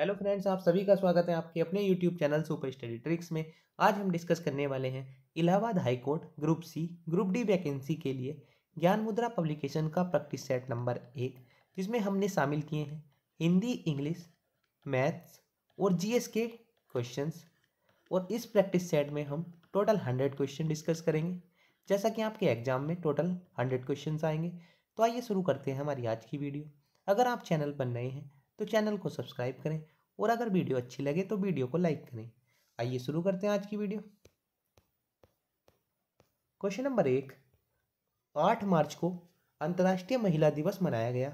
hello friends आप सभी का स्वागत है आपके अपने YouTube channel Super Study Tricks में आज हम डिस्कस करने वाले हैं Allahabad high court group C group D vacancy के लिए ज्ञान मुद्रा पब्लिकेशन का प्रैक्टिस सेट नंबर एक जिसमें हमने शामिल किए हैं हिंदी इंग्लिश मैथ्स और जी के क्वेश्चन और इस प्रैक्टिस सेट में हम टोटल हंड्रेड क्वेश्चन डिस्कस करेंगे जैसा कि आपके एग्जाम में टोटल हंड्रेड क्वेश्चन आएंगे तो आइए शुरू करते हैं हमारी आज की वीडियो अगर आप चैनल पर नए हैं तो चैनल को सब्सक्राइब करें और अगर वीडियो अच्छी लगे तो वीडियो को लाइक करें आइए शुरू करते हैं आज की वीडियो क्वेश्चन नंबर एक आठ मार्च को अंतर्राष्ट्रीय महिला दिवस मनाया गया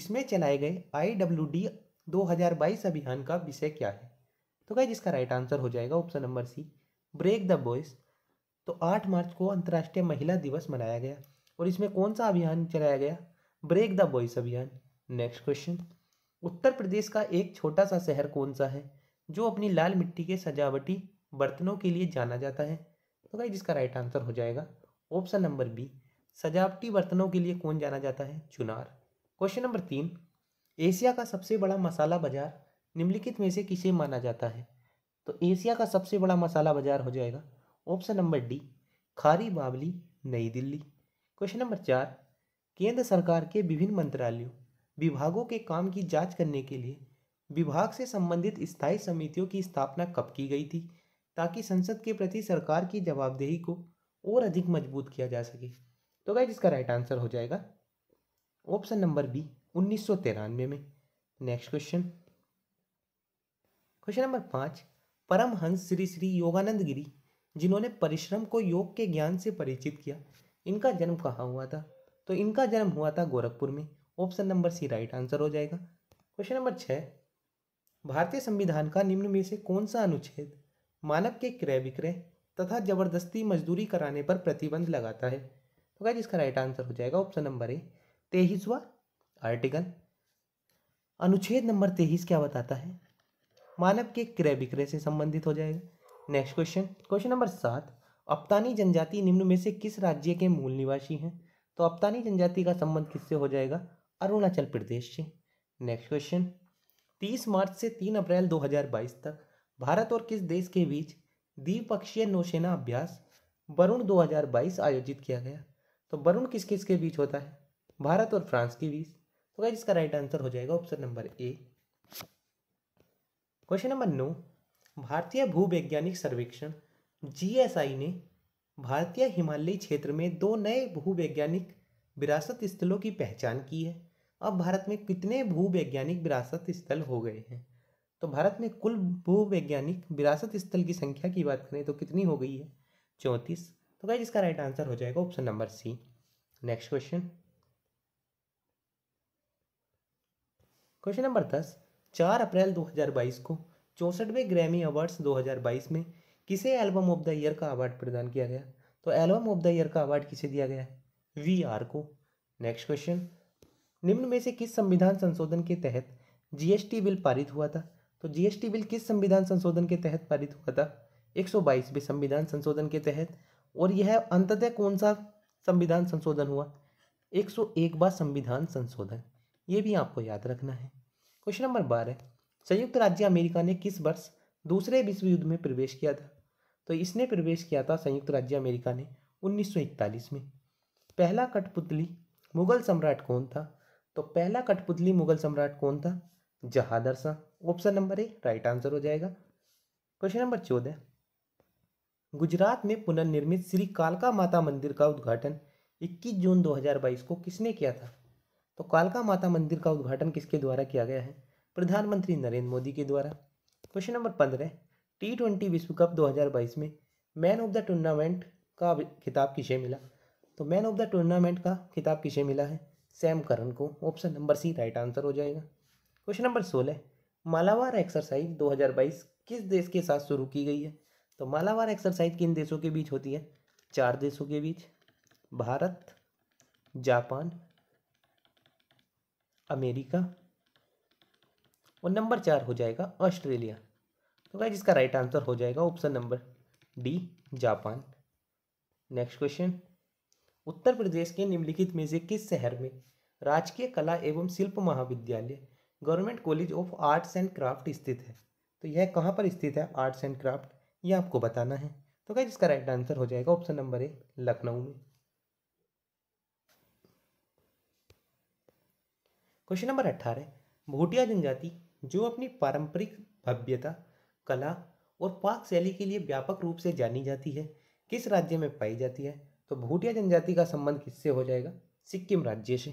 इसमें चलाए गए आई डब्ल्यू डी दो हजार बाईस अभियान का विषय क्या है तो क्या जिसका राइट आंसर हो जाएगा option number C break the bias तो आठ मार्च को अंतर्राष्ट्रीय महिला दिवस मनाया गया और इसमें कौन सा अभियान चलाया गया ब्रेक द बॉयस अभियान नेक्स्ट क्वेश्चन उत्तर प्रदेश का एक छोटा सा शहर कौन सा है जो अपनी लाल मिट्टी के सजावटी बर्तनों के लिए जाना जाता है तो गाइज इसका राइट आंसर हो जाएगा ऑप्शन नंबर बी सजावटी बर्तनों के लिए कौन जाना जाता है चुनार क्वेश्चन नंबर तीन एशिया का सबसे बड़ा मसाला बाजार निम्नलिखित में से किसे माना जाता है तो एशिया का सबसे बड़ा मसाला बाजार हो जाएगा ऑप्शन नंबर डी खारी बावली नई दिल्ली क्वेश्चन नंबर चार केंद्र सरकार के विभिन्न मंत्रालयों विभागों के काम की जांच करने के लिए विभाग से संबंधित स्थायी समितियों की स्थापना कब की गई थी ताकि संसद के प्रति सरकार की जवाबदेही को और अधिक मजबूत किया जा सके तो गाइज इसका राइट आंसर हो जाएगा ऑप्शन नंबर बी उन्नीस में नेक्स्ट क्वेश्चन क्वेश्चन नंबर पाँच परमहंस श्री श्री योगानंद गिरी जिन्होंने परिश्रम को योग के ज्ञान से परिचित किया इनका जन्म कहाँ हुआ था तो इनका जन्म हुआ था गोरखपुर में option number C right answer हो जाएगा क्वेश्चन नंबर छः भारतीय संविधान का निम्न में से कौन सा अनुच्छेद मानव के क्रय विक्रय तथा जबरदस्ती मजदूरी कराने पर प्रतिबंध लगाता है तो क्या इसका राइट आंसर हो जाएगा ऑप्शन नंबर ए तेईसवा आर्टिकल अनुच्छेद नंबर तेईस क्या बताता है मानव के क्रय विक्रय से संबंधित हो जाएगा नेक्स्ट क्वेश्चन क्वेश्चन नंबर सात अपतानी जनजाति निम्न में से किस राज्य के मूल निवासी हैं तो अपतानी जनजाति का संबंध किससे हो जाएगा अरुणाचल प्रदेश से नेक्स्ट क्वेश्चन 30 मार्च से 3 अप्रैल 2022 तक भारत और किस देश के बीच द्विपक्षीय नौसेना अभ्यास वरुण 2022 आयोजित किया गया तो वरुण किस किस के बीच होता है भारत और फ्रांस के बीच तो क्या इसका राइट आंसर हो जाएगा option number A question number नौ भारतीय भूवैज्ञानिक सर्वेक्षण जीएसआई ने भारतीय हिमालयी क्षेत्र में दो नए भूवैज्ञानिक विरासत स्थलों की पहचान की है अब भारत में कितने भूवैज्ञानिक विरासत स्थल हो गए हैं तो भारत में कुल भूवैज्ञानिक विरासत स्थल की संख्या की बात करें तो कितनी हो गई है चौंतीस तो भाई इसका राइट आंसर हो जाएगा option number C next question question number दस चार अप्रैल 2022 को चौंसठवें ग्रैमी अवार्ड्स 2022 में किसे एल्बम ऑफ द ईयर का अवार्ड प्रदान किया गया तो एल्बम ऑफ द ईयर का अवार्ड किसे दिया गया है वी आर को नेक्स्ट क्वेश्चन निम्न में से किस संविधान संशोधन के तहत जीएसटी बिल पारित हुआ था तो जीएसटी बिल किस संविधान संशोधन के तहत पारित हुआ था एक सौ संविधान संशोधन के तहत और यह अंततः कौन सा संविधान संशोधन हुआ एक सौ एक बार संविधान संशोधन ये भी आपको याद रखना है क्वेश्चन नंबर बारह संयुक्त राज्य अमेरिका ने किस वर्ष दूसरे विश्व युद्ध में प्रवेश किया था तो इसने प्रवेश किया था संयुक्त राज्य अमेरिका ने 1941 में पहला कठपुतली मुगल सम्राट कौन था तो पहला कठपुतली मुगल सम्राट कौन था Jahandar Shah option number A right answer हो जाएगा क्वेश्चन नंबर चौदह गुजरात में पुनर्निर्मित श्री कालका माता मंदिर का उद्घाटन 21 जून 2022 को किसने किया था तो कालका माता मंदिर का उद्घाटन किसके द्वारा किया गया है प्रधानमंत्री नरेंद्र मोदी के द्वारा क्वेश्चन नंबर पंद्रह टी ट्वेंटी विश्व कप 2022 में मैन ऑफ द टूर्नामेंट का खिताब किसे मिला तो मैन ऑफ द टूर्नामेंट का खिताब किसे मिला है सैम करन को option number C right answer हो जाएगा क्वेश्चन नंबर सोलह मालावार एक्सरसाइज 2022 किस देश के साथ शुरू की गई है तो मालावार एक्सरसाइज किन देशों के बीच होती है चार देशों के बीच भारत जापान अमेरिका और नंबर चार हो जाएगा ऑस्ट्रेलिया तो क्या जिसका राइट आंसर हो जाएगा option number D Japan next question Uttar Pradesh के निम्नलिखित में से किस शहर में राजकीय कला एवं शिल्प महाविद्यालय government college of arts and craft स्थित है तो यह कहाँ पर स्थित है आर्ट्स एंड क्राफ्ट ये आपको बताना है तो क्या इसका राइट आंसर हो जाएगा ऑप्शन नंबर ए लखनऊ में क्वेश्चन नंबर अट्ठारह भूटिया जनजाति जो अपनी पारंपरिक भव्यता कला और पाक शैली के लिए व्यापक रूप से जानी जाती है किस राज्य में पाई जाती है तो भूटिया जनजाति का संबंध किससे हो जाएगा सिक्किम राज्य से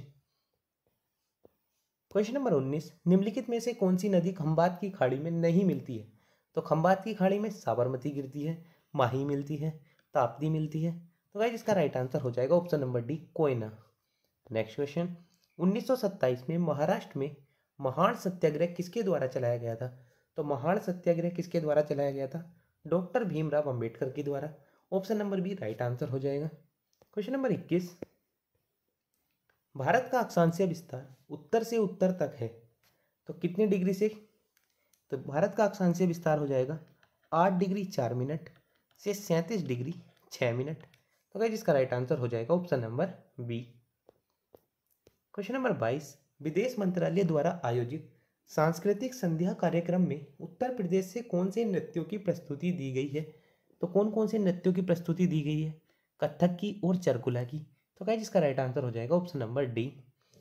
क्वेश्चन नंबर उन्नीस निम्नलिखित में से कौन सी नदी खम्बात की खाड़ी में नहीं मिलती है तो खम्बात की खाड़ी में साबरमती गिरती है माही मिलती है ताप्ती मिलती है तो भाई इसका राइट आंसर हो जाएगा option number D Koyna next question 1927 में महाराष्ट्र में महान सत्याग्रह किसके द्वारा चलाया गया था तो महान सत्याग्रह किसके द्वारा चलाया गया था डॉक्टर भीमराव अंबेडकर के द्वारा option number B right answer हो जाएगा क्वेश्चन नंबर इक्कीस भारत का अक्षांशीय विस्तार उत्तर से उत्तर तक है तो कितने डिग्री से तो भारत का अक्षांशीय विस्तार हो जाएगा आठ डिग्री चार मिनट से सैंतीस डिग्री छः मिनट तो क्या जिसका राइट आंसर हो जाएगा option number B question number बाईस विदेश मंत्रालय द्वारा आयोजित सांस्कृतिक संध्या कार्यक्रम में उत्तर प्रदेश से कौन से नृत्यों की प्रस्तुति दी गई है तो कौन कौन से नृत्यों की प्रस्तुति दी गई है कथक की और चरकुला की तो क्या जिसका राइट आंसर हो जाएगा option number D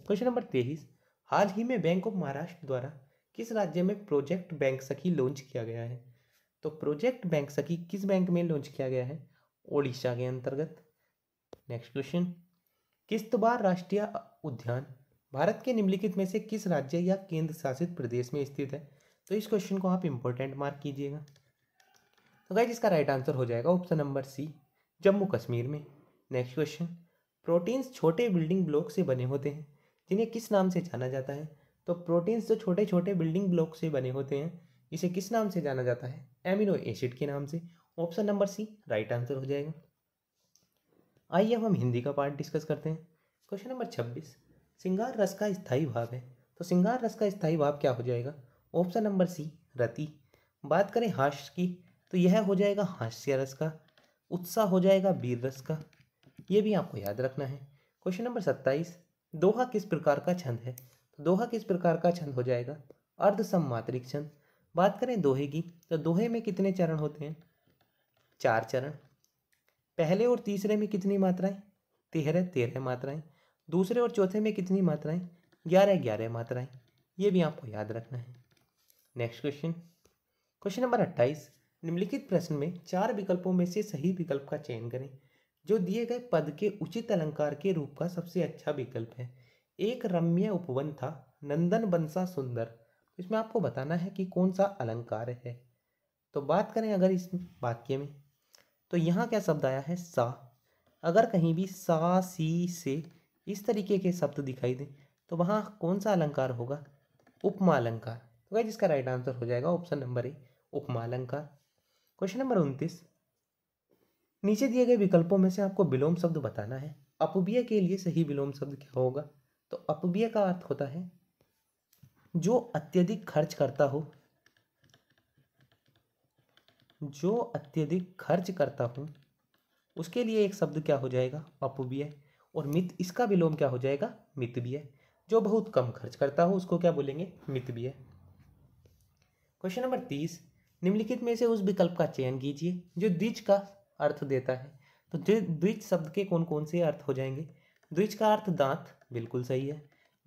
question number तेईस हाल ही में बैंक ऑफ महाराष्ट्र द्वारा किस राज्य में प्रोजेक्ट बैंक सखी लॉन्च किया गया है तो प्रोजेक्ट बैंक सखी किस बैंक में लॉन्च किया गया है ओडिशा के अंतर्गत नेक्स्ट क्वेश्चन किश्तवाड़ राष्ट्रीय उद्यान भारत के निम्नलिखित में से किस राज्य या केंद्र शासित प्रदेश में स्थित है तो इस क्वेश्चन को आप इम्पोर्टेंट मार्क कीजिएगा तो गाइज इसका राइट आंसर हो जाएगा option number C Jammu Kashmir में नेक्स्ट क्वेश्चन प्रोटीन्स छोटे बिल्डिंग ब्लॉक से बने होते हैं जिन्हें किस नाम से जाना जाता है तो प्रोटीन्स जो छोटे छोटे बिल्डिंग ब्लॉक से बने होते हैं इसे किस नाम से जाना जाता है एमिनो एसिड के नाम से option number C right answer हो जाएगा आइए अब हम हिंदी का पार्ट डिस्कस करते हैं क्वेश्चन नंबर छब्बीस सिंगार रस का स्थायी भाव है तो सिंगार रस का स्थायी भाव क्या हो जाएगा ऑप्शन नंबर सी रति बात करें हाश की तो यह हो जाएगा हास्य रस का उत्साह हो जाएगा वीर रस का ये भी आपको याद रखना है क्वेश्चन नंबर सत्ताईस दोहा किस प्रकार का छंद है तो दोहा किस प्रकार का छंद हो जाएगा अर्ध सम्मात्रिक छंद बात करें दोहे की तो दोहे में कितने चरण होते हैं चार चरण पहले और तीसरे में कितनी मात्राएं तेरह तेरह मात्राएं दूसरे और चौथे में कितनी मात्राएं ग्यारह ग्यारह मात्राएं ये भी आपको याद रखना है नेक्स्ट क्वेश्चन क्वेश्चन नंबर अट्ठाईस निम्नलिखित प्रश्न में चार विकल्पों में से सही विकल्प का चयन करें जो दिए गए पद के उचित अलंकार के रूप का सबसे अच्छा विकल्प है एक रम्य उपवन था नंदन बंसा सुंदर इसमें आपको बताना है कि कौन सा अलंकार है तो बात करें अगर इस वाक्य में तो यहाँ क्या शब्द आया है सा अगर कहीं भी सा सी से इस तरीके के शब्द दिखाई दें तो वहाँ कौन सा अलंकार होगा उपमा अलंकार तो जिसका राइट आंसर हो जाएगा ऑप्शन नंबर ए उपमा अलंकार क्वेश्चन नंबर उनतीस नीचे दिए गए विकल्पों में से आपको विलोम शब्द बताना है अपव्यय के लिए सही विलोम शब्द क्या होगा तो अपव्यय का अर्थ होता है जो अत्यधिक खर्च करता हो जो अत्यधिक खर्च करता हो उसके लिए एक शब्द क्या हो जाएगा अपबीय और मित इसका विलोम क्या हो जाएगा है जो बहुत कम खर्च करता हो उसको क्या बोलेंगे है क्वेश्चन नंबर तीस निम्नलिखित में से उस विकल्प का चयन कीजिए जो द्विज का अर्थ देता है तो द्विज शब्द के कौन कौन से अर्थ हो जाएंगे द्विज का अर्थ दांत बिल्कुल सही है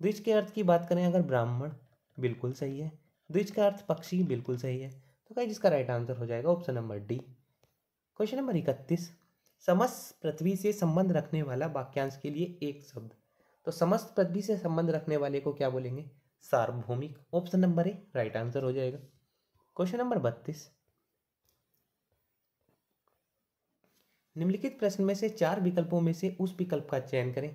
द्विज के अर्थ की बात करें अगर ब्राह्मण बिल्कुल सही है द्विज का अर्थ पक्षी बिल्कुल सही है तो कहीं जिसका राइट आंसर हो जाएगा option number D question number इकतीस समस्त पृथ्वी से संबंध रखने वाला वाक्यांश के लिए एक शब्द तो समस्त पृथ्वी से संबंध रखने वाले को क्या बोलेंगे सार्वभौमिक option number A right answer हो जाएगा क्वेश्चन नंबर बत्तीस निम्नलिखित प्रश्न में से चार विकल्पों में से उस विकल्प का चयन करें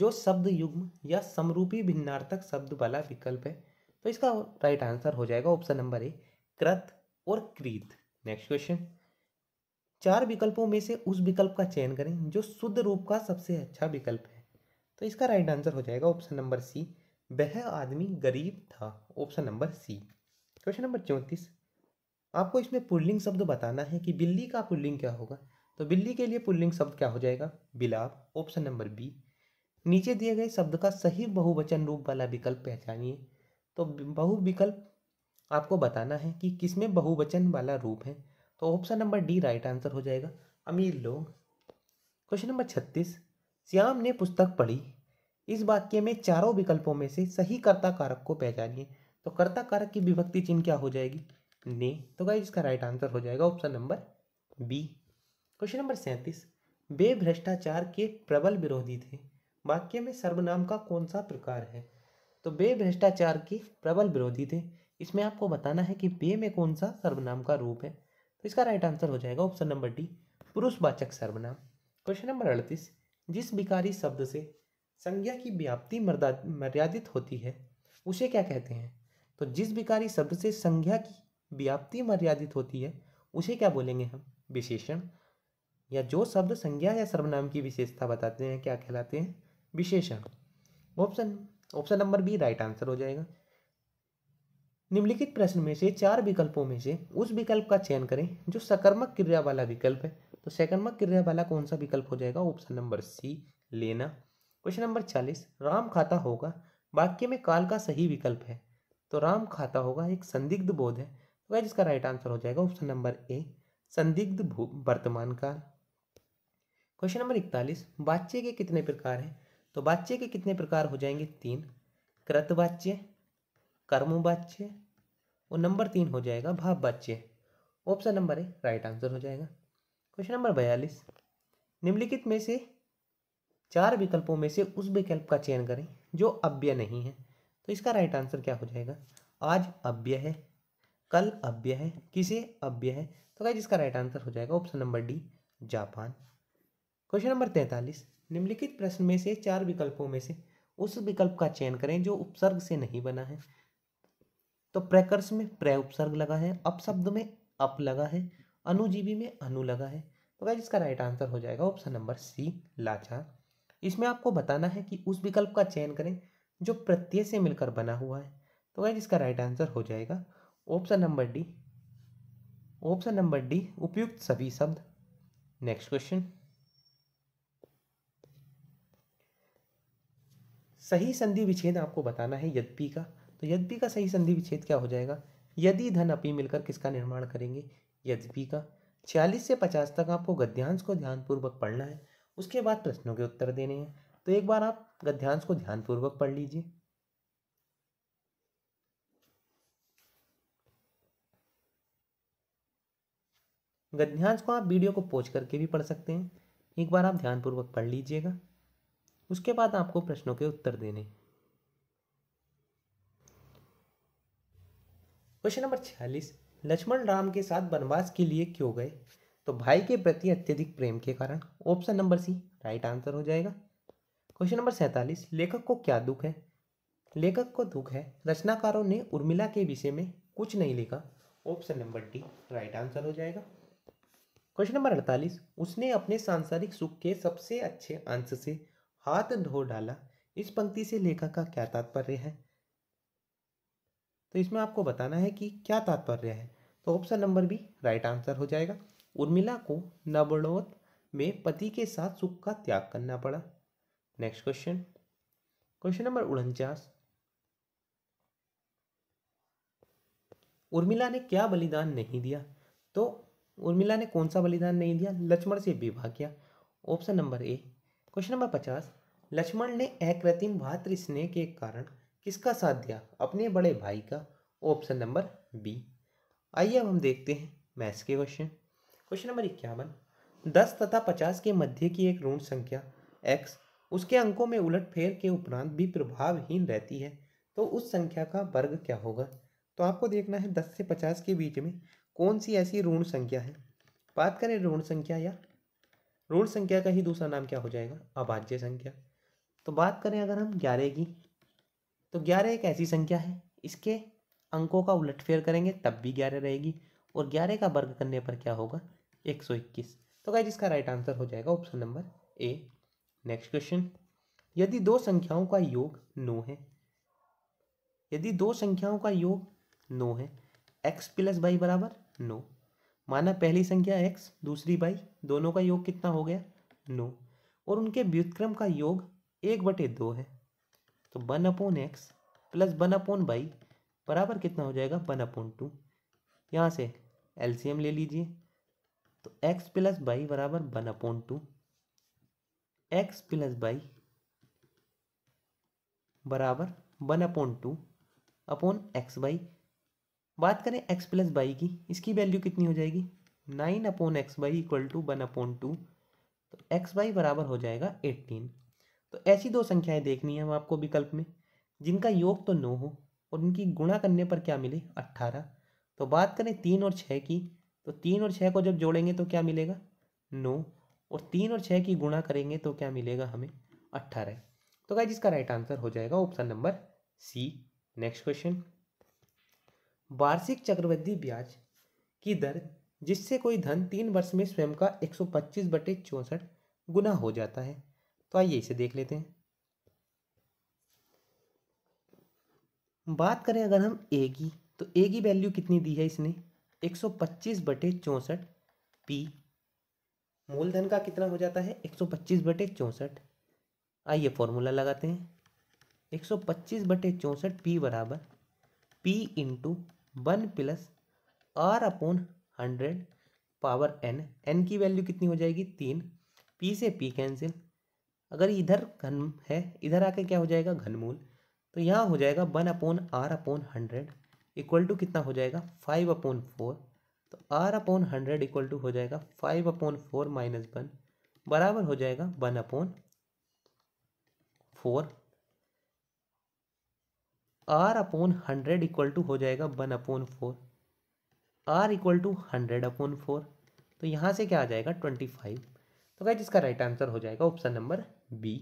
जो शब्द युग्म या समरूपी भिन्नार्थक शब्द वाला विकल्प है तो इसका राइट आंसर हो जाएगा ऑप्शन नंबर ए कृत और क्रीत नेक्स्ट क्वेश्चन चार विकल्पों में से उस विकल्प का चयन करें जो शुद्ध रूप का सबसे अच्छा विकल्प है तो इसका राइट आंसर हो जाएगा ऑप्शन नंबर सी वह आदमी गरीब था option number C question number चौंतीस आपको इसमें पुल्लिंग शब्द बताना है कि बिल्ली का पुल्लिंग क्या होगा तो बिल्ली के लिए पुल्लिंग शब्द क्या हो जाएगा बिलाव ऑप्शन नंबर बी नीचे दिए गए शब्द का सही बहुवचन रूप वाला विकल्प पहचानिए तो बहुविकल्प आपको बताना है कि किसमें बहुवचन वाला रूप है तो option number D right answer हो जाएगा अमीर लोग क्वेश्चन नंबर छत्तीस श्याम ने पुस्तक पढ़ी इस वाक्य में चारों विकल्पों में से सही कर्ता कारक को पहचानिए तो कर्ता कारक की विभक्ति चिन्ह क्या हो जाएगी ने तो गाइज इसका राइट आंसर हो जाएगा option number B question number सैंतीस वे भ्रष्टाचार के प्रबल विरोधी थे वाक्य में सर्वनाम का कौन सा प्रकार है तो वे भ्रष्टाचार के प्रबल विरोधी थे इसमें आपको बताना है कि वे में कौन सा सर्वनाम का रूप है तो इसका राइट आंसर हो जाएगा ऑप्शन नंबर डी पुरुषवाचक सर्वनाम क्वेश्चन नंबर अड़तीस जिस विकारी शब्द से संज्ञा की व्याप्ति मर्यादित होती है उसे क्या कहते हैं तो जिस विकारी शब्द से संज्ञा की व्याप्ति मर्यादित होती है उसे क्या बोलेंगे हम विशेषण या जो शब्द संज्ञा या सर्वनाम की विशेषता बताते हैं क्या कहलाते हैं विशेषण option option number B right answer हो जाएगा निम्नलिखित प्रश्न में से चार विकल्पों में से उस विकल्प का चयन करें जो सकर्मक क्रिया वाला विकल्प है तो सकर्मक क्रिया वाला कौन सा विकल्प हो जाएगा ऑप्शन नंबर सी लेना क्वेश्चन नंबर चालीस राम खाता होगा वाक्य में काल का सही विकल्प है तो राम खाता होगा एक संदिग्ध बोध है वह जिसका राइट आंसर हो जाएगा ऑप्शन नंबर ए संदिग्ध भू वर्तमान काल क्वेश्चन नंबर इकतालीस वाच्य के कितने प्रकार हैं तो वाच्य के कितने प्रकार हो जाएंगे तीन कृतवाच्य कर्मवाच्य और नंबर तीन हो जाएगा भाववाच्य option number A right answer हो जाएगा क्वेश्चन नंबर बयालीस निम्नलिखित में से चार विकल्पों में से उस विकल्प का चयन करें जो अव्यय नहीं है तो इसका राइट आंसर क्या हो जाएगा आज अव्यय है कल अव्य है किसे अव्य है तो क्या इसका राइट आंसर हो जाएगा option number D Japan question number तैंतालीस निम्नलिखित प्रश्न में से चार विकल्पों में से उस विकल्प का चयन करें जो उपसर्ग से नहीं बना है तो प्रकर्ष में प्र उपसर्ग लगा है अपशब्द में अप लगा है अनुजीवी में अनु लगा है तो क्या इसका राइट आंसर हो जाएगा ऑप्शन नंबर सी लाचार इसमें आपको बताना है कि उस विकल्प का चयन करें जो प्रत्यय से मिलकर बना हुआ है तो क्या इसका राइट आंसर हो जाएगा option number D option number D उपयुक्त सभी शब्द नेक्स्ट क्वेश्चन सही संधि विच्छेद आपको बताना है यद्यपि का तो यद्यपि का सही संधि विच्छेद क्या हो जाएगा यदि धन अपी मिलकर किसका निर्माण करेंगे यद्यपि का छियालीस से पचास तक आपको गद्यांश को ध्यानपूर्वक पढ़ना है उसके बाद प्रश्नों के उत्तर देने हैं तो एक बार आप गद्यांश को ध्यानपूर्वक पढ़ लीजिए गद्यांश को आप वीडियो को पोज करके भी पढ़ सकते हैं एक बार आप ध्यानपूर्वक पढ़ लीजिएगा उसके बाद आपको प्रश्नों के उत्तर देने क्वेश्चन नंबर छियालीस लक्ष्मण राम के साथ वनवास के लिए क्यों गए तो भाई के प्रति अत्यधिक प्रेम के कारण option number C right answer हो जाएगा क्वेश्चन नंबर सैंतालीस लेखक को क्या दुख है लेखक को दुख है रचनाकारों ने उर्मिला के विषय में कुछ नहीं लिखा option number D right answer हो जाएगा क्वेश्चन नंबर अड़तालीस उसने अपने सांसारिक सुख के सबसे अच्छे अंश से हाथ धो डाला इस पंक्ति से लेखक का क्या तात्पर्य है तो इसमें आपको बताना है कि क्या तात्पर्य है तो option number B right answer हो जाएगा उर्मिला को नवणोत में पति के साथ सुख का त्याग करना पड़ा नेक्स्ट क्वेश्चन क्वेश्चन नंबर उनचास उर्मिला ने क्या बलिदान नहीं दिया तो उर्मिला ने कौन सा बलिदान नहीं दिया लक्ष्मण से विवाह किया option number A question number पचास लक्ष्मण ने अकृत्रिम भातृ स्नेह के कारण किसका साथ दिया अपने बड़े भाई का ऑप्शन नंबर बी आइए अब हम देखते हैं मैथ्स के क्वेश्चन क्वेश्चन नंबर इक्यावन दस तथा पचास के मध्य की एक ऋण संख्या एक्स उसके अंकों में उलट फेर के उपरांत भी प्रभावहीन रहती है तो उस संख्या का वर्ग क्या होगा तो आपको देखना है दस से पचास के बीच में कौन सी ऐसी ऋण संख्या है बात करें ऋण संख्या या ऋण संख्या का ही दूसरा नाम क्या हो जाएगा अभाज्य संख्या तो बात करें अगर हम ग्यारह की तो ग्यारह एक ऐसी संख्या है इसके अंकों का उलटफेर करेंगे तब भी ग्यारह रहेगी और ग्यारह का वर्ग करने पर क्या होगा एक सौ इक्कीस तो क्या इसका राइट आंसर हो जाएगा option number A next question यदि दो संख्याओं का योग नौ है यदि दो संख्याओं का योग नौ है एक्स प्लस वाई बराबर नो माना पहली संख्या एक्स दूसरी वाई दोनों का योग कितना हो गया नो और उनके व्युतक्रम का योग एक बटे दो है तो one upon X plus one upon Y बराबर कितना हो जाएगा वन अपोन टू यहाँ से एलसीएम ले लीजिए तो एक्स प्लस वाई बराबर one upon two X plus Y बराबर one upon two upon X Y बात करें एक्स प्लस बाई की इसकी वैल्यू कितनी हो जाएगी nine upon X Y equal to one upon two तो एक्स बाई बराबर हो जाएगा एट्टीन तो ऐसी दो संख्याएं देखनी है हम आपको विकल्प में जिनका योग तो नौ हो और उनकी गुणा करने पर क्या मिले अट्ठारह तो बात करें तीन और छः की तो तीन और छः को जब जोड़ेंगे तो क्या मिलेगा नौ और तीन और छः की गुणा करेंगे तो क्या मिलेगा हमें अट्ठारह तो क्या जिसका राइट आंसर हो जाएगा option number C next question वार्षिक चक्रवृद्धि ब्याज की दर जिससे कोई धन तीन वर्ष में स्वयं का एक सौ पच्चीस बटे चौंसठ गुना हो जाता है तो आइए इसे देख लेते हैं बात करें अगर हम ए की तो ए की वैल्यू कितनी दी है इसने एक सौ पच्चीस बटे चौंसठ पी मूलधन का कितना हो जाता है एक सौ पच्चीस बटे चौंसठ आइए फॉर्मूला लगाते हैं एक सौ पच्चीस बटे चौंसठ पी बराबर P into one plus R upon hundred power N N की वैल्यू कितनी हो जाएगी तीन पी से पी कैंसिल अगर इधर घन है इधर आके क्या हो जाएगा घनमूल तो यहाँ हो जाएगा one upon R upon hundred equal to कितना हो जाएगा फाइव अपोन फोर तो R upon hundred equal to हो जाएगा five upon four minus one बराबर हो जाएगा one upon four R upon hundred equal to हो जाएगा one upon four R equal to hundred upon four तो यहाँ से क्या आ जाएगा ट्वेंटी फाइव तो क्या जिसका राइट आंसर हो जाएगा option number B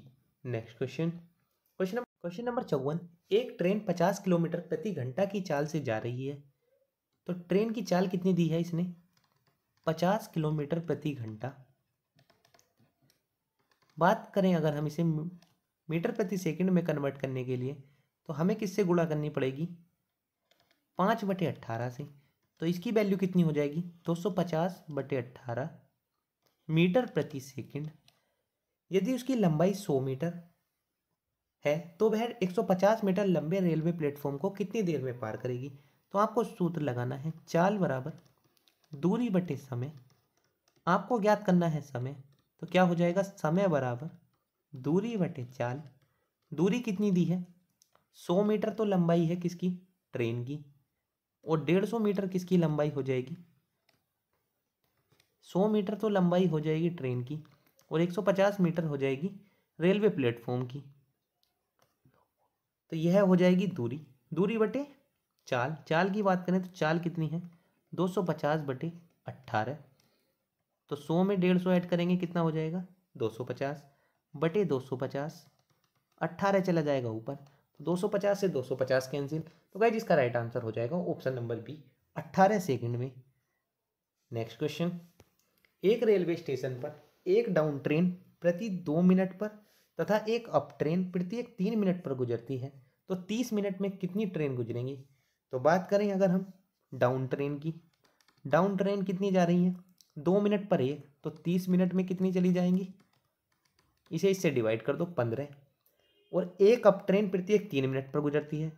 next question question number question number चौवन एक ट्रेन पचास किलोमीटर प्रति घंटा की चाल से जा रही है तो ट्रेन की चाल कितनी दी है इसने पचास किलोमीटर प्रति घंटा बात करें अगर हम इसे मीटर प्रति सेकंड में कन्वर्ट करने के लिए तो हमें किससे गुणा करनी पड़ेगी पाँच बटे अट्ठारह से तो इसकी वैल्यू कितनी हो जाएगी दो सौ पचास बटे अट्ठारह मीटर प्रति सेकंड यदि उसकी लंबाई सौ मीटर है तो वह एक सौ पचास मीटर लंबे रेलवे प्लेटफॉर्म को कितनी देर में पार करेगी तो आपको सूत्र लगाना है चाल बराबर दूरी बटे समय आपको ज्ञात करना है समय तो क्या हो जाएगा समय बराबर दूरी बटे चाल दूरी कितनी दी है सौ मीटर तो लंबाई है किसकी ट्रेन की और डेढ़ सौ मीटर किसकी लंबाई हो जाएगी सौ मीटर तो लंबाई हो जाएगी ट्रेन की और एक सौ पचास मीटर हो जाएगी रेलवे प्लेटफॉर्म की तो यह हो जाएगी दूरी दूरी बटे चाल चाल की बात करें तो चाल कितनी है दो सौ पचास बटे अट्ठारह तो सौ में डेढ़ सौ ऐड करेंगे कितना हो जाएगा दो सौ पचास बटे दो सौ पचास अट्ठारह चला जाएगा ऊपर तो 250 से 250 कैंसिल तो गाइज इसका राइट आंसर हो जाएगा ऑप्शन नंबर बी 18 सेकंड में नेक्स्ट क्वेश्चन एक रेलवे स्टेशन पर एक डाउन ट्रेन प्रति दो मिनट पर तथा एक अप ट्रेन प्रत्येक तीन मिनट पर गुजरती है तो तीस मिनट में कितनी ट्रेन गुजरेंगी तो बात करें अगर हम डाउन ट्रेन की डाउन ट्रेन कितनी जा रही है दो मिनट पर एक तो तीस मिनट में कितनी चली जाएंगी इसे इससे डिवाइड कर दो पंद्रह और एक अप ट्रेन प्रत्येक तीन मिनट पर गुजरती है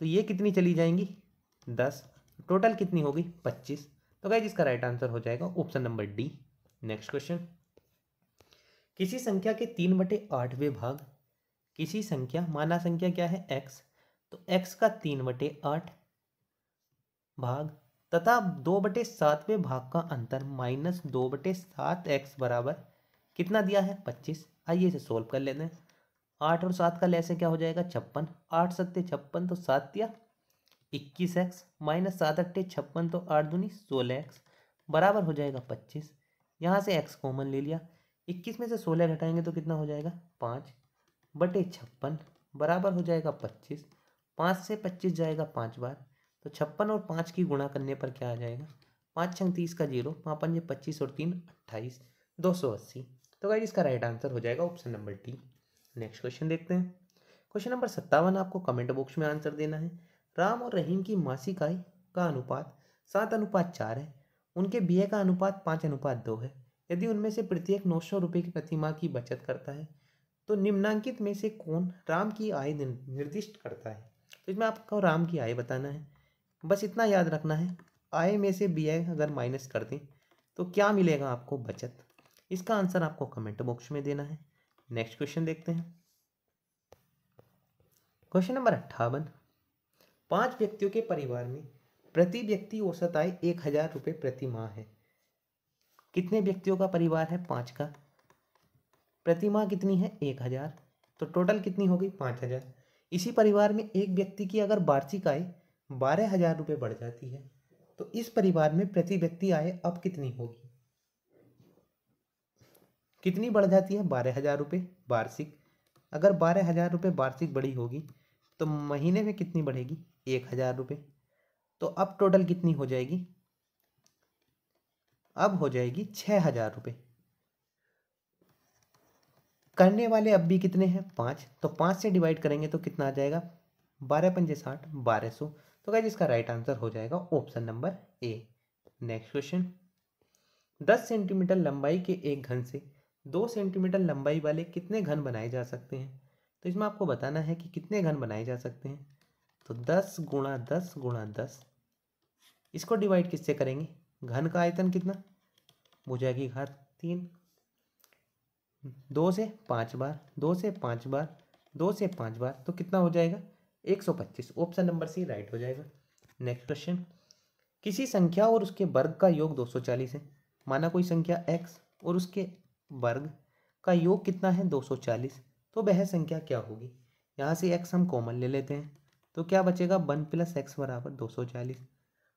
तो ये कितनी चली जाएंगी दस टोटल कितनी होगी पच्चीस तो गाइज इसका राइट आंसर हो जाएगा option number D next question किसी संख्या के तीन बटे आठवें भाग किसी संख्या माना संख्या क्या है एक्स तो एक्स का तीन बटे आठ भाग तथा दो बटे सातवें भाग का अंतर माइनस दो बटे सात एक्स बराबर कितना दिया है पच्चीस आइए इसे सोल्व कर लेते हैं आठ और सात का लेस है क्या हो जाएगा छप्पन आठ सत्य छप्पन तो सात या इक्कीस एक्स माइनस सात अट्ठे छप्पन तो आठ दूनी सोलह एक्स बराबर हो जाएगा पच्चीस यहाँ से एक्स कॉमन ले लिया इक्कीस में से सोलह घटाएंगे तो कितना हो जाएगा पाँच बटे छप्पन बराबर हो जाएगा पच्चीस पाँच से पच्चीस जाएगा पाँच बार तो छप्पन और पाँच की गुणा करने पर क्या आ जाएगा पाँच छत्तीस का जीरो पाँच पंजे पच्चीस और तीन अट्ठाईस दो सौ अस्सी तो भाई इसका राइट आंसर हो जाएगा option number T next question देखते हैं क्वेश्चन नंबर सत्तावन आपको कमेंट बॉक्स में आंसर देना है राम और रहीम की मासिक आय का अनुपात सात अनुपात चार है उनके बी का अनुपात पाँच अनुपात दो है यदि उनमें से प्रत्येक नौ सौ रुपये की प्रतिमा की बचत करता है तो निम्नांकित में से कौन राम की आय निर्दिष्ट करता है तो इसमें आपको राम की आय बताना है बस इतना याद रखना है आय में से बी अगर माइनस कर दें तो क्या मिलेगा आपको बचत इसका आंसर आपको कमेंट बॉक्स में देना है नेक्स्ट क्वेश्चन देखते हैं क्वेश्चन नंबर अट्ठावन पांच व्यक्तियों के परिवार में प्रति व्यक्ति औसत आय एक हजार रुपये प्रति माह है कितने व्यक्तियों का परिवार है पांच का प्रति माह कितनी है एक हज़ार तो टोटल कितनी हो गई पाँच हज़ार इसी परिवार में एक व्यक्ति की अगर वार्षिक आय बारह हज़ार रुपये बढ़ जाती है तो इस परिवार में प्रति व्यक्ति आय अब कितनी होगी कितनी बढ़ जाती है बारह हज़ार रुपये वार्षिक अगर बारह हज़ार रुपये वार्षिक बढ़ी होगी तो महीने में कितनी बढ़ेगी एक हज़ार रुपये तो अब टोटल कितनी हो जाएगी अब हो जाएगी छः हज़ार रुपये करने वाले अब भी कितने हैं पाँच तो पाँच से डिवाइड करेंगे तो कितना आ जाएगा बारह पंजे साठ बारह सौ तो क्या इसका राइट आंसर हो जाएगा option number A next question दस सेंटीमीटर लंबाई के एक घन से दो सेंटीमीटर लंबाई वाले कितने घन बनाए जा सकते हैं तो इसमें आपको बताना है कि कितने घन बनाए जा सकते हैं तो दस गुणा दस गुणा दस इसको डिवाइड किससे करेंगे घन का आयतन कितना हो जाएगी घात तीन दो से पाँच बार दो से पाँच बार दो से पाँच बार तो कितना हो जाएगा एक सौ पच्चीस ऑप्शन नंबर सी राइट हो जाएगा नेक्स्ट क्वेश्चन किसी संख्या और उसके वर्ग का योग दो सौ चालीस है माना कोई संख्या एक्स और उसके वर्ग का योग कितना है 240 तो वह संख्या क्या होगी यहाँ से एक्स हम कॉमन ले लेते हैं तो क्या बचेगा वन प्लस एक्स बराबर दो सौ चालीस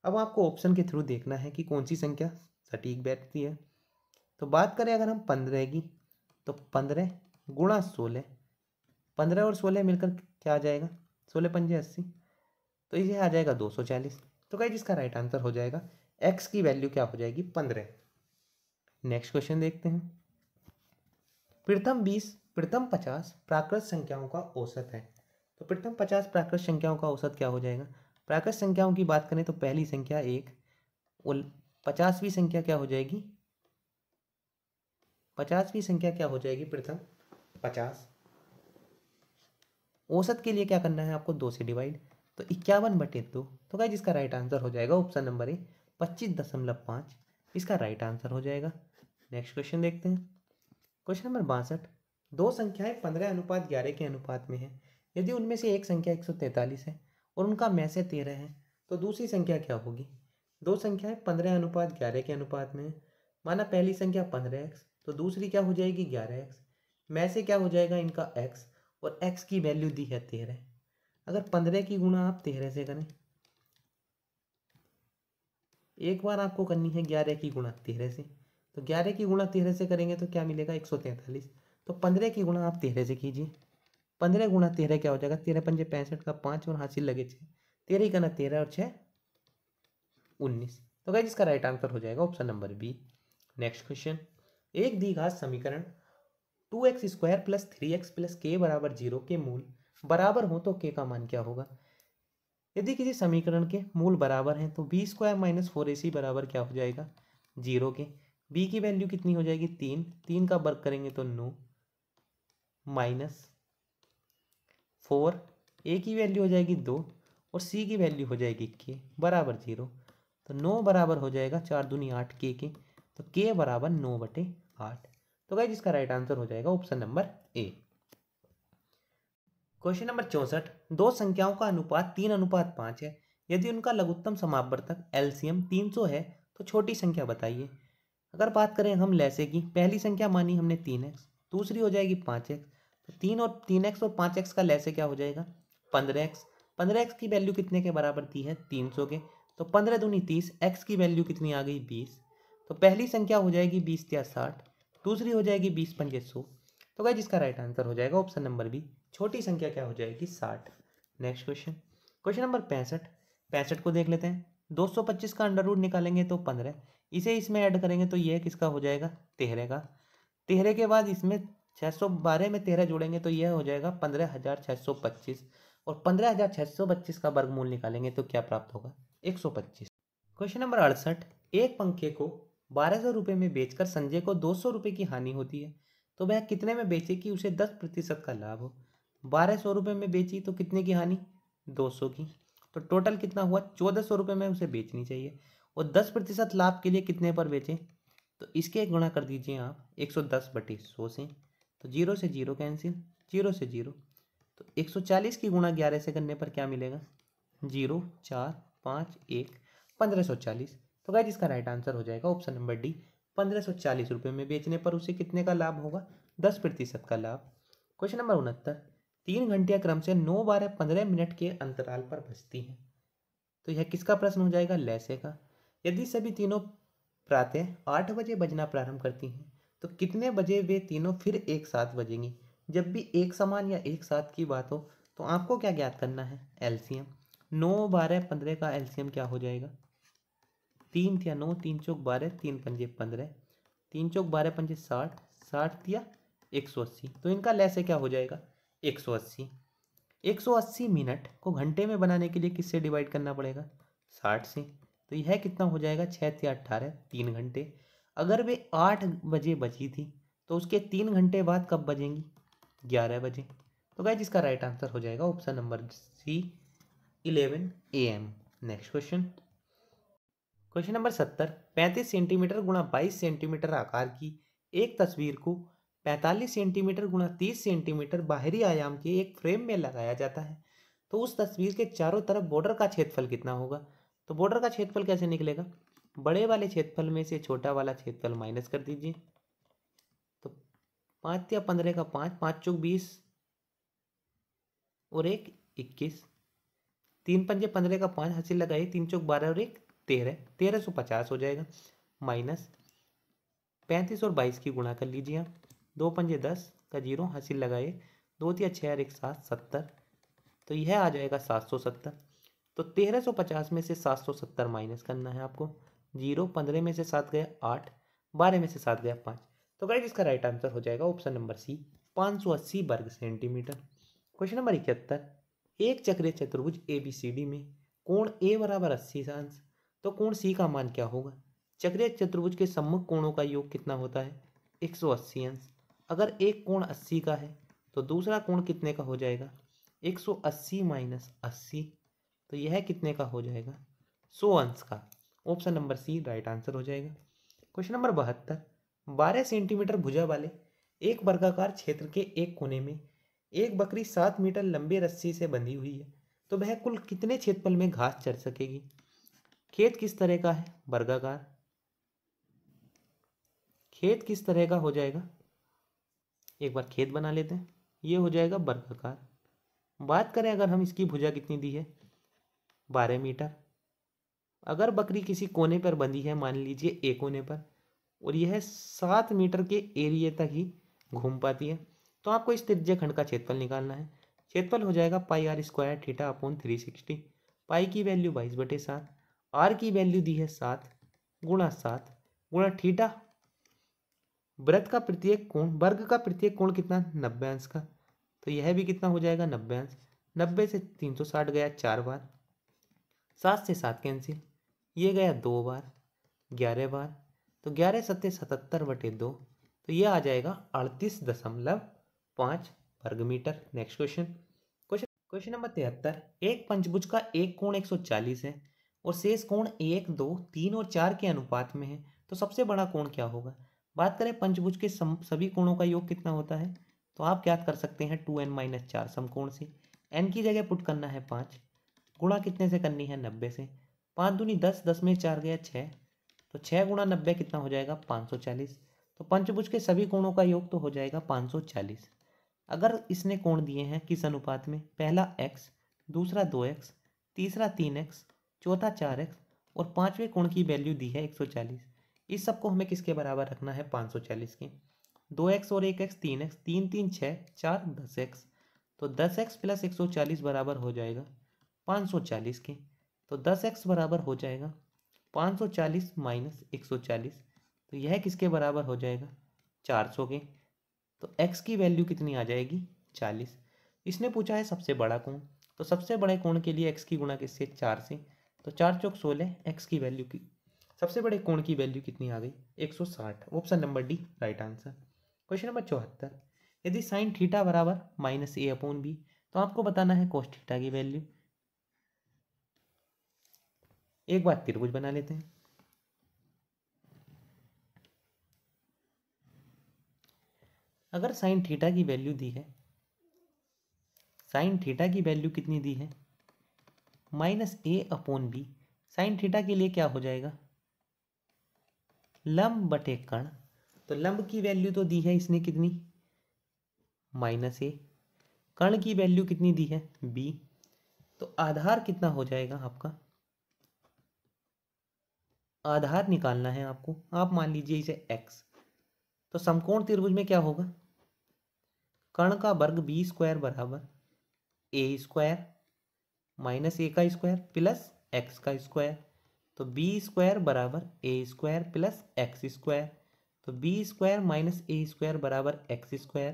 अब आपको ऑप्शन के थ्रू देखना है कि कौन सी संख्या सटीक बैठती है तो बात करें अगर हम पंद्रह की तो पंद्रह गुणा सोलह पंद्रह और सोलह मिलकर क्या आ जाएगा सोलह पंजे अस्सी तो इसे आ जाएगा दो सौ चालीस तो कहीं जिसका राइट आंसर हो जाएगा एक्स की वैल्यू क्या हो जाएगी पंद्रह नेक्स्ट क्वेश्चन देखते हैं प्रथम बीस प्रथम पचास प्राकृत संख्याओं का औसत है तो प्रथम पचास प्राकृत संख्याओं का औसत क्या हो जाएगा प्राकृत संख्याओं की बात करें तो पहली संख्या एक और पचासवीं संख्या क्या हो जाएगी पचासवीं संख्या क्या हो जाएगी प्रथम पचास औसत के लिए क्या करना है आपको दो से डिवाइड तो इक्यावन बटे दो तो क्या जिसका राइट आंसर हो जाएगा ऑप्शन नंबर ए पच्चीस दशमलव पाँच इसका राइट आंसर हो जाएगा नेक्स्ट क्वेश्चन देखते हैं क्वेश्चन नंबर बासठ दो संख्याएं पंद्रह अनुपात ग्यारह के अनुपात में है यदि उनमें से एक संख्या एक सौ तैंतालीस है और उनका मै से तेरह है तो दूसरी संख्या क्या होगी दो संख्याएं पंद्रह अनुपात ग्यारह के अनुपात में है माना पहली संख्या पंद्रह एक्स तो दूसरी क्या हो जाएगी ग्यारह एक्स मै से क्या हो जाएगा इनका एक्स और एक्स की वैल्यू दी है तेरह अगर पंद्रह की गुणा आप तेरह से करें एक बार आपको करनी है ग्यारह की गुणा तेरह से तो ग्यारह की गुणा तेरह से करेंगे तो क्या मिलेगा एक सौ तैंतालीस तो पंद्रह की गुणा आप तेरह से कीजिए पंद्रह गुणा तेरह क्या हो जाएगा तेरह पंजे पैंसठ का पाँच और हासिल लगे छः तेरह का तेरह और छः उन्नीस तो क्या इसका राइट आंसर हो जाएगा option number B next question एक दीघात समीकरण two X square plus three X plus K बराबर जीरो के मूल बराबर हो तो के का मान क्या होगा यदि किसी समीकरण के मूल बराबर हैं तो B square minus four A C बराबर क्या हो जाएगा जीरो के बी की वैल्यू कितनी हो जाएगी तीन तीन का वर्क करेंगे तो नो माइनस फोर ए की वैल्यू हो जाएगी दो और सी की वैल्यू हो जाएगी के बराबर जीरो तो नो बराबर हो जाएगा चार दूनी आठ के के तो के बराबर नो बटे आठ तो गाइज इसका राइट आंसर हो जाएगा option number A question number चौंसठ दो संख्याओं का अनुपात तीन अनुपात पाँच है यदि उनका लघुत्तम समापवर्तक एलसीएम तीन सौ है तो छोटी संख्या बताइए अगर बात करें हम लैसे की पहली संख्या मानी हमने तीन एक्स दूसरी हो जाएगी पाँच एक्स तो तीन और तीन एक्स और पाँच एक्स का लैसे क्या हो जाएगा पंद्रह एक्स पंद्रह एक्स की वैल्यू कितने के बराबर दी है तीन सौ के तो पंद्रह दूनी तीस एक्स की वैल्यू कितनी आ गई बीस तो पहली संख्या हो जाएगी बीस या साठ दूसरी हो जाएगी बीस पंजे सौ तो क्या जिसका राइट आंसर हो जाएगा ऑप्शन नंबर बी छोटी संख्या क्या हो जाएगी साठ नेक्स्ट क्वेश्चन क्वेश्चन नंबर पैंसठ पैंसठ को देख लेते हैं दो सौ पच्चीस का अंडर रूट निकालेंगे तो पंद्रह इसे इसमें ऐड करेंगे तो यह किसका हो जाएगा तेहरे का तेहरे के बाद इसमें छः सौ बारह में तेरह जोड़ेंगे तो यह हो जाएगा पंद्रह हज़ार छः सौ पच्चीस और पंद्रह हज़ार छः सौ पच्चीस का वर्गमूल निकालेंगे तो क्या प्राप्त होगा एक सौ पच्चीस क्वेश्चन नंबर अड़सठ एक पंखे को बारह सौ रुपये में बेचकर संजय को दो सौ रुपये की हानि होती है तो वह कितने में बेचे कि उसे दस प्रतिशत का लाभ हो बारह सौ रुपये में बेची तो कितने की हानि दो सौ की तो टोटल कितना हुआ चौदह सौ रुपये में उसे बेचनी चाहिए और दस प्रतिशत लाभ के लिए कितने पर बेचें तो इसके गुणा कर दीजिए आप एक सौ दस बटे सौ से तो जीरो से जीरो कैंसिल जीरो से जीरो तो एक सौ चालीस की गुणा ग्यारह से करने पर क्या मिलेगा जीरो चार पाँच एक पंद्रह सौ चालीस तो गाइज इसका राइट आंसर हो जाएगा ऑप्शन नंबर डी पंद्रह सौ चालीस रुपये में बेचने पर उसे कितने का लाभ होगा दस प्रतिशत का लाभ क्वेश्चन नंबर उनहत्तर तीन घंटिया क्रम से नौ बारह पंद्रह मिनट के अंतराल पर बचती है तो यह किसका प्रश्न हो जाएगा लैसे का यदि सभी तीनों प्रातः आठ बजे बजना प्रारंभ करती हैं तो कितने बजे वे तीनों फिर एक साथ बजेंगी जब भी एक समान या एक साथ की बात हो तो आपको क्या ज्ञात करना है एल्सियम नौ बारह पंद्रह का एल्सियम क्या हो जाएगा तीन या नौ तीन चौक बारह तीन पंजे पंद्रह तीन चौक बारह पंजे साठ साठ या एक सौ अस्सी तो इनका लैसे क्या हो जाएगा एक सौ अस्सी एक सौ अस्सी मिनट को घंटे में बनाने के लिए किससे डिवाइड करना पड़ेगा साठ से तो यह कितना हो जाएगा छः से अट्ठारह तीन घंटे अगर वे आठ बजे बची थी तो उसके तीन घंटे बाद कब बजेंगी ग्यारह बजे तो गाइज इसका राइट आंसर हो जाएगा option number C eleven A M next question question number सत्तर पैंतीस सेंटीमीटर गुणा बाईस सेंटीमीटर आकार की एक तस्वीर को पैंतालीस सेंटीमीटर गुणा तीस सेंटीमीटर बाहरी आयाम के एक फ्रेम में लगाया जाता है तो उस तस्वीर के चारों तरफ बॉर्डर का क्षेत्रफल कितना होगा तो बॉर्डर का क्षेत्रफल कैसे निकलेगा बड़े वाले क्षेत्रफल में से छोटा वाला क्षेत्रफल माइनस कर दीजिए तो पाँच या पंद्रह का पाँच पाँच चौक बीस और एक इक्कीस तीन पंजे पंद्रह का पाँच हासिल लगाइए तीन चौक बारह और एक तेरह तेरह सौ पचास हो जाएगा माइनस पैंतीस और बाईस की गुणा कर लीजिए आप दो पंजे दस का जीरो हासिल लगाइए दो या छः और एक सात सत्तर तो यह आ जाएगा सात सौ सत्तर तो 1350 में से 770 माइनस करना है आपको जीरो पंद्रह में से सात गया आठ बारह में से सात गया पाँच तो गाइज इसका राइट आंसर हो जाएगा ऑप्शन नंबर सी पाँच सौ अस्सी वर्ग सेंटीमीटर क्वेश्चन नंबर इकहत्तर एक चक्रीय चतुर्भुज ए बी सी डी में कोण ए बराबर अस्सी अंश तो कोण सी का मान क्या होगा चक्रीय चतुर्भुज के सम्मुख कोणों का योग कितना होता है एक सौ अस्सी अंश अगर एक कोण अस्सी का है तो दूसरा कोण कितने का हो जाएगा एक सौ अस्सी माइनस अस्सी तो यह कितने का हो जाएगा सौ अंश का option number C right answer हो जाएगा क्वेश्चन नंबर बहत्तर बारह सेंटीमीटर भुजा वाले एक वर्गाकार क्षेत्र के एक कोने में एक बकरी सात मीटर लंबे रस्सी से बंधी हुई है तो वह कुल कितने क्षेत्रफल में घास चढ़ सकेगी खेत किस तरह का है वर्गाकार खेत किस तरह का हो जाएगा एक बार खेत बना लेते हैं ये हो जाएगा वर्गाकार बात करें अगर हम इसकी भुजा कितनी दी है बारह मीटर अगर बकरी किसी कोने पर बंधी है मान लीजिए एक कोने पर और यह सात मीटर के एरिए तक ही घूम पाती है तो आपको इस त्रिज्य खंड का क्षेत्रफल निकालना है क्षेत्रफल हो जाएगा pi R square theta upon three sixty pi की वैल्यू बाईस बटे सात आर की वैल्यू दी है सात गुणा सात गुणा थीटा व्रत का प्रत्येक कोण वर्ग का प्रत्येक कोण कितना नब्बे अंश का तो यह भी कितना हो जाएगा नब्बे अंश नब्बे से तीन सौ साठ गया चार बार सात से सात कैंसिल ये गया दो बार ग्यारह बार तो ग्यारह सत्य सतहत्तर बटे दो तो यह आ जाएगा अड़तीस दशमलव पाँच वर्ग metre next question question question number तिहत्तर एक पंचभुज का एक कोण एक सौ चालीस है और शेष कोण एक दो तीन और चार के अनुपात में है तो सबसे बड़ा कोण क्या होगा बात करें पंचभुज के सम, सभी कोणों का योग कितना होता है तो आप क्या कर सकते हैं टू एन माइनस चार समकोण से एन की जगह पुट करना है पाँच गुणा कितने से करनी है नब्बे से पाँच दूनी दस दस में चार गया छः तो छः गुणा नब्बे कितना हो जाएगा पाँच सौ चालीस तो पंचभुज के सभी कोणों का योग तो हो जाएगा पाँच सौ चालीस अगर इसने कोण दिए हैं किस अनुपात में पहला एक्स दूसरा दो एक्स तीसरा तीन एक्स चौथा चार एक्स और पाँचवें कोण की वैल्यू दी है एक सौ चालीस इस सबको हमें किसके बराबर रखना है पाँच सौ चालीस के दो एक्स और एक एक्स तीन एक्स तीन तीन छः चार दस एक्स तो दस एक्स प्लस एक सौ चालीस बराबर हो जाएगा पाँच सौ चालीस के तो दस एक्स बराबर हो जाएगा पाँच सौ चालीस माइनस एक सौ चालीस तो यह किसके बराबर हो जाएगा चार सौ के तो एक्स की वैल्यू कितनी आ जाएगी चालीस इसने पूछा है सबसे बड़ा कोण तो सबसे बड़े कोण के लिए एक्स की गुणा किससे चार से तो चार चौक सोलह एक्स की वैल्यू की सबसे बड़े कोण की वैल्यू कितनी आ गई एक सौ साठ option number D right answer question number चौहत्तर यदि साइन थीटा बराबर माइनस ए अपॉन बी तो आपको बताना है कोस थीटा की वैल्यू एक बार त्रिभुज बना लेते हैं अगर साइन थीटा की वैल्यू दी है साइन थीटा की वैल्यू कितनी दी है minus A upon B sine theta के लिए क्या हो जाएगा लंब बटे कण तो लंब की वैल्यू तो दी है इसने कितनी माइनस ए कण की वैल्यू कितनी दी है बी तो आधार कितना हो जाएगा आपका आधार निकालना है आपको आप मान लीजिए इसे एक्स तो समकोण त्रिभुज में क्या होगा कर्ण का वर्ग बी स्क्वायर बराबर ए स्क्वायर माइनस ए का स्क्वायर प्लस एक्स का स्क्वायर तो बी स्क्वायर बराबर A square plus X square तो B square minus A square बराबर एक्स स्क्वायर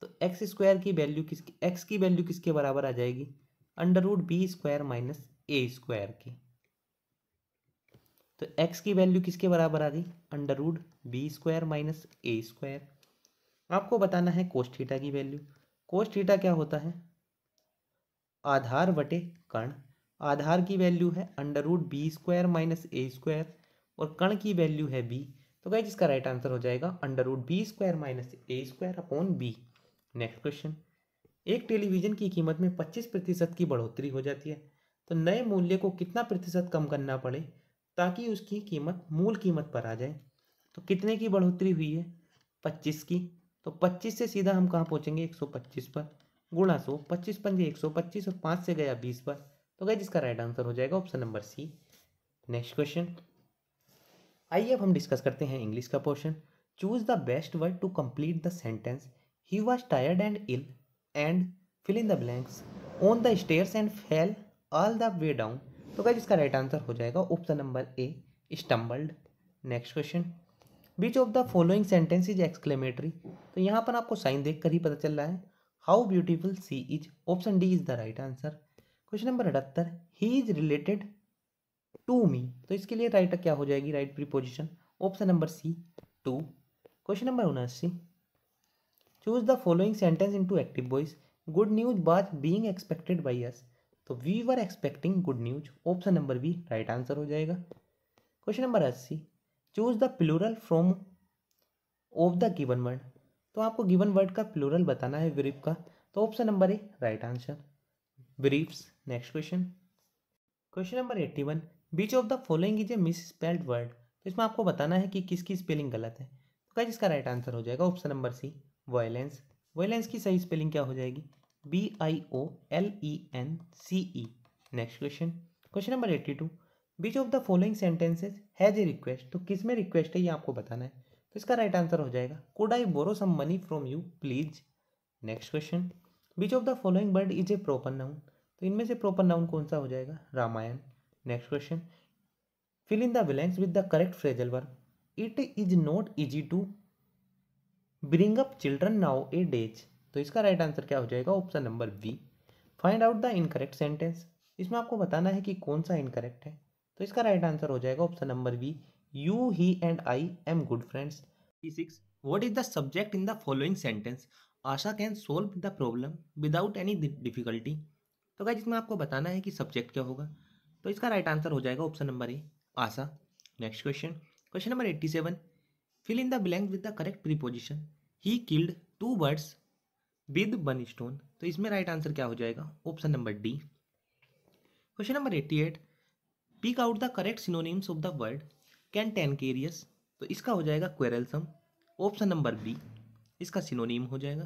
तो एक्स स्क्वायर की वैल्यू किसकी एक्स की वैल्यू किसके बराबर आ जाएगी under root B square minus A square की तो एक्स की वैल्यू किसके बराबर आ गई under root B square minus A square आपको बताना है कोस्ट थीटा की वैल्यू कोस्ट थीटा क्या होता है आधार बटे कर्ण आधार की वैल्यू है under root B square minus A square और कर्ण की वैल्यू है बी तो क्या जिसका राइट आंसर हो जाएगा under root B square minus A square upon B next question एक टेलीविज़न की कीमत में पच्चीस प्रतिशत की बढ़ोतरी हो जाती है तो नए मूल्य को कितना प्रतिशत कम करना पड़े ताकि उसकी कीमत मूल कीमत पर आ जाए तो कितने की बढ़ोतरी हुई है पच्चीस की तो पच्चीस से सीधा हम कहाँ पहुँचेंगे एक सौ पच्चीस पर गुणा सौ पच्चीस पंजे एक सौ पच्चीस और पाँच से गया बीस पर तो गए जिसका राइट आंसर हो जाएगा option number C next question आइए अब हम डिस्कस करते हैं इंग्लिश का portion choose the best word to complete the sentence he was tired and ill and fill in the blanks on the stairs and fell all the way down तो guys इसका right answer हो जाएगा option number A stumbled next question which of the following sentence is exclamatory तो यहाँ पर आपको sign देख कर ही पता चल रहा है how beautiful she is option D is the right answer question number अठहत्तर he is related to me तो इसके लिए राइट क्या हो जाएगी right preposition option number C to question number उनासी choose the following sentence into active voice good news but being expected by us तो we were expecting good news option number B right answer हो जाएगा question number अस्सी choose the plural form of the given word तो आपको given word का plural बताना है brief का तो option number A right answer briefs next question question number eighty one which of the following is a misspelled word तो इसमें आपको बताना है कि किसकी स्पेलिंग गलत है तो क्या इसका राइट आंसर हो जाएगा option number C violence violence की सही स्पेलिंग क्या हो जाएगी V I O L E N C E next question question number eighty two which of the following sentences has a request तो किस में रिक्वेस्ट है ये आपको बताना है तो इसका राइट आंसर हो जाएगा could I borrow some money from you please next question which of the following word is a proper noun तो इनमें से प्रॉपर नाउन कौन सा हो जाएगा Ramayana next question fill in the blanks with the correct phrasal verb it is not easy to bring up children nowadays तो इसका right answer क्या हो जाएगा option number B find out the incorrect sentence इसमें आपको बताना है कि कौन सा इनकरेक्ट है तो इसका राइट आंसर हो जाएगा option number B you he and I am good friends six what is the subject in the following sentence Asha can solve the problem without any difficulty तो क्या जिसमें आपको बताना है कि सब्जेक्ट क्या होगा तो इसका राइट आंसर हो जाएगा option number A Asha next question question number eighty seven fill in the blank with the correct preposition he killed two birds with one stone तो इसमें राइट आंसर क्या हो जाएगा option number D question number eighty eight pick out the correct synonyms of the word cantankerous तो इसका हो जाएगा quarrelsome option number B इसका सिनोनिम हो जाएगा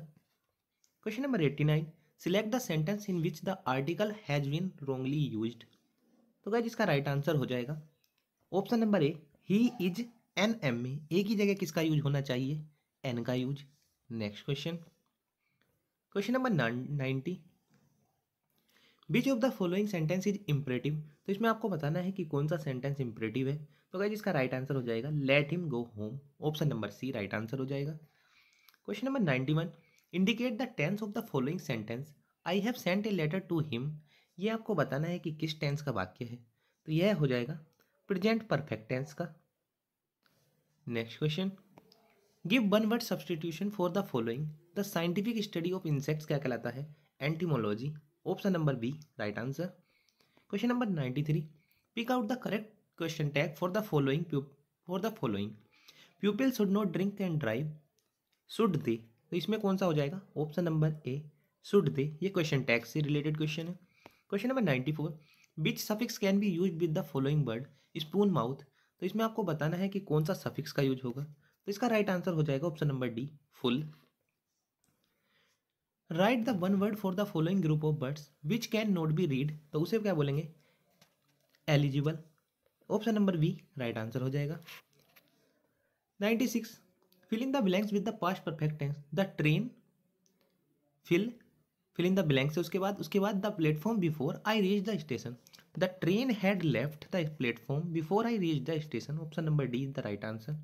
question number eighty nine select the sentence in which the article has been wrongly use तो क्या इसका राइट आंसर हो जाएगा option number A he is an M में ए की जगह किसका यूज होना चाहिए एन का use next question question number ninety which of the following sentence is imperative तो इसमें आपको बताना है कि कौन सा सेंटेंस इम्परेटिव है तो क्या इसका राइट आंसर हो जाएगा let him go home option number C right answer हो जाएगा question number ninety one indicate the tense of the following sentence I have sent a letter to him ये आपको बताना है कि किस टेंस का वाक्य है तो यह हो जाएगा प्रेजेंट परफेक्ट टेंस का next question give one word substitution for the following the scientific study of insects क्या कहलाता है entomology option number B right answer question number ninety three pick out the correct question tag for the following for the following people should not drink and drive should they तो इसमें कौन सा हो जाएगा option number A should they ये question tag से related question है question number ninety four which suffix can be use with the following word spoon mouth तो इसमें आपको बताना है कि कौन सा सफिक्स का यूज होगा तो इसका राइट right आंसर हो जाएगा option number D full right the one word for the following group of birds which can not be read तो उसे क्या बोलेंगे eligible option number B right answer हो जाएगा ninety six filling the blanks with the past perfect tense the train fill fill in the blanks उसके बाद उसके बाद the platform before I reach the station the train had left the platform before I reach the station option number D is the right answer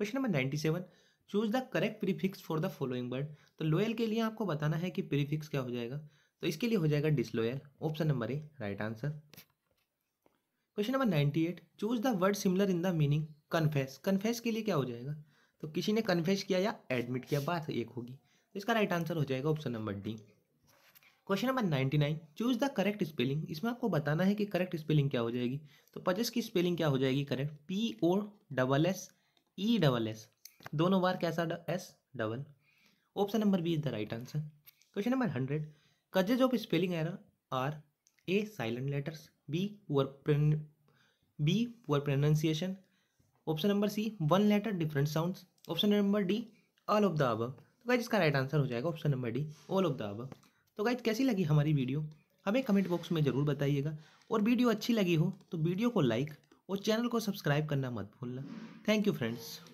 question number ninety seven choose the correct prefix for the following word तो loyal के लिए आपको बताना है कि prefix क्या हो जाएगा तो इसके लिए हो जाएगा disloyal option number A right answer question number ninety eight choose the word similar in the meaning confess confess के लिए क्या हो जाएगा तो किसी ने कन्फेस किया या एडमिट किया बात एक होगी तो इसका राइट आंसर हो जाएगा option number D question number ninety nine choose the correct spelling इसमें आपको बताना है कि करेक्ट स्पेलिंग क्या हो जाएगी तो पजस की स्पेलिंग क्या हो जाएगी correct P O double S E double S दोनों बार कैसा S double option number B is the right answer question number hundred causes of spelling error are a silent letters B poor B poor pronunciation option number C one letter different sounds option number D all of the above तो guys इसका right answer हो जाएगा option number D all of the above तो guys कैसी लगी हमारी video हमें comment box में ज़रूर बताइएगा और वीडियो अच्छी लगी हो तो वीडियो को लाइक और चैनल को सब्सक्राइब करना मत भूलना थैंक यू फ्रेंड्स